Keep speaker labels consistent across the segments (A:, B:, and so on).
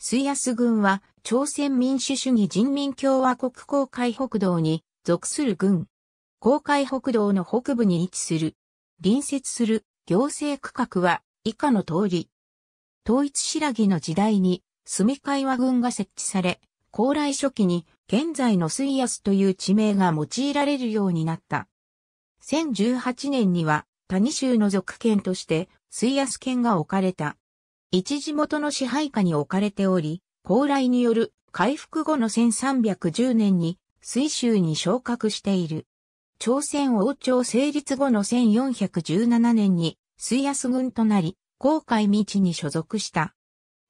A: 水安軍は朝鮮民主主義人民共和国公海北道に属する軍。公海北道の北部に位置する。隣接する行政区画は以下の通り。統一白木の時代に住会和軍が設置され、高麗初期に現在の水安という地名が用いられるようになった。2018年には谷州の属県として水安県が置かれた。一時元の支配下に置かれており、高麗による回復後の1310年に水州に昇格している。朝鮮王朝成立後の1417年に水安軍となり、航海道に所属した。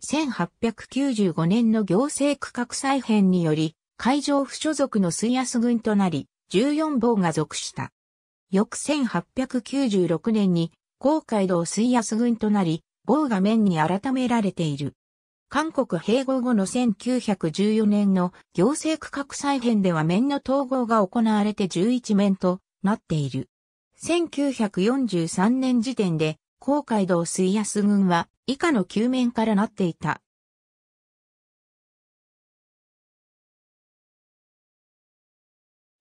A: 1895年の行政区画再編により、海上不所属の水安軍となり、14坊が属した。翌1896年に、航海道水安軍となり、某が面に改められている。韓国併合後の1914年の行政区画再編では面の統合が行われて11面となっている。1943年時点で、高海道水安軍は以下の9面
B: からなっていた。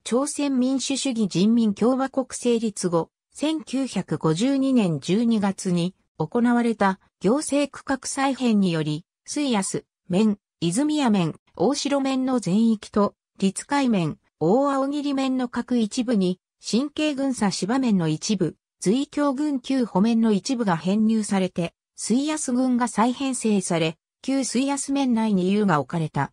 A: 朝鮮民主主義人民共和国成立後、1952年12月に行われた行政区画再編により、水安、面、泉谷面、大城面の全域と、立海面、大青切面の各一部に、神経群差芝面の一部、随京群旧保面の一部が編入されて、水安群が再編成され、旧水安面内に有が置かれた。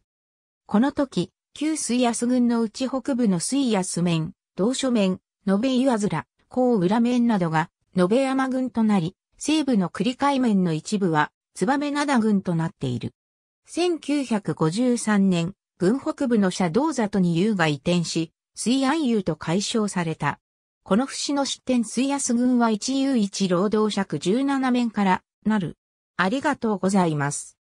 A: この時、旧水安群の内北部の水安面、道書面、延べ岩面、高浦面などが、延山群となり、西部の栗海面の一部は、ナ灘軍となっている。1953年、軍北部の車道里に遊が移転し、水安遊と解消された。この節の出典水安軍は一遊一労働尺17面からなる。ありがとうご
B: ざいます。